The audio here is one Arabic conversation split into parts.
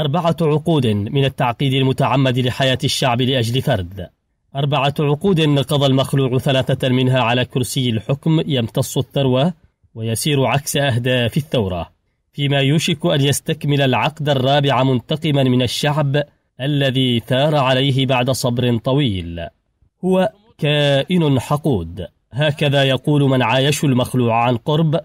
أربعة عقود من التعقيد المتعمد لحياة الشعب لأجل فرد أربعة عقود قضى المخلوع ثلاثة منها على كرسي الحكم يمتص الثروة ويسير عكس أهداف الثورة فيما يوشك أن يستكمل العقد الرابع منتقما من الشعب الذي ثار عليه بعد صبر طويل هو كائن حقود هكذا يقول من عايشوا المخلوع عن قرب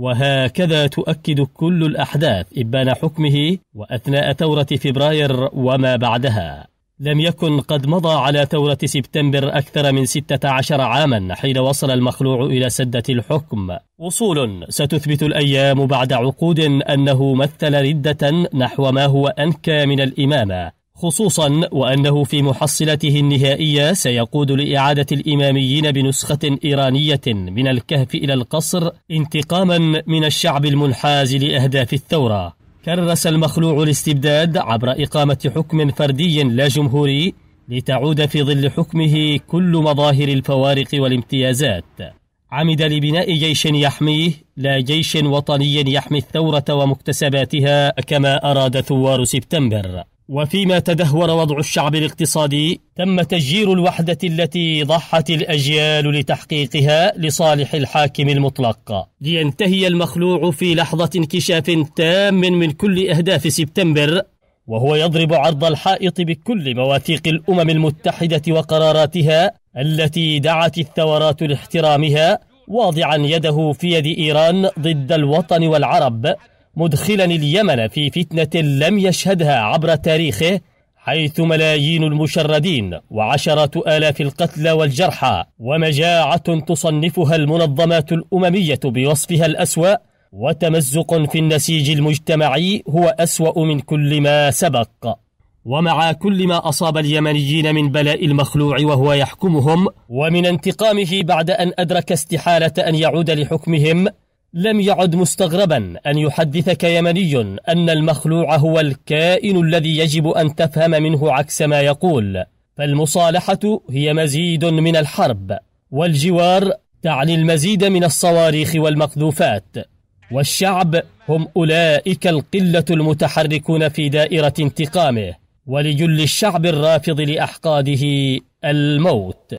وهكذا تؤكد كل الأحداث إبان حكمه وأثناء ثورة فبراير وما بعدها لم يكن قد مضى على ثورة سبتمبر أكثر من 16 عاما حين وصل المخلوع إلى سدة الحكم وصول ستثبت الأيام بعد عقود أنه مثل ردة نحو ما هو أنكى من الإمامة خصوصا وأنه في محصلته النهائية سيقود لإعادة الإماميين بنسخة إيرانية من الكهف إلى القصر انتقاما من الشعب المنحاز لأهداف الثورة كرس المخلوع الاستبداد عبر إقامة حكم فردي لا جمهوري لتعود في ظل حكمه كل مظاهر الفوارق والامتيازات عمد لبناء جيش يحميه لا جيش وطني يحمي الثورة ومكتسباتها كما أراد ثوار سبتمبر وفيما تدهور وضع الشعب الاقتصادي تم تشجير الوحدة التي ضحت الأجيال لتحقيقها لصالح الحاكم المطلق لينتهي المخلوع في لحظة انكشاف تام من كل أهداف سبتمبر وهو يضرب عرض الحائط بكل مواثيق الأمم المتحدة وقراراتها التي دعت الثورات لاحترامها واضعا يده في يد إيران ضد الوطن والعرب مدخلا اليمن في فتنة لم يشهدها عبر تاريخه حيث ملايين المشردين وعشرة آلاف القتلى والجرحى ومجاعة تصنفها المنظمات الأممية بوصفها الأسوأ وتمزق في النسيج المجتمعي هو أسوأ من كل ما سبق ومع كل ما أصاب اليمنيين من بلاء المخلوع وهو يحكمهم ومن انتقامه بعد أن أدرك استحالة أن يعود لحكمهم لم يعد مستغربا أن يحدثك يمني أن المخلوع هو الكائن الذي يجب أن تفهم منه عكس ما يقول فالمصالحة هي مزيد من الحرب والجوار تعني المزيد من الصواريخ والمقذوفات والشعب هم أولئك القلة المتحركون في دائرة انتقامه ولجل الشعب الرافض لأحقاده الموت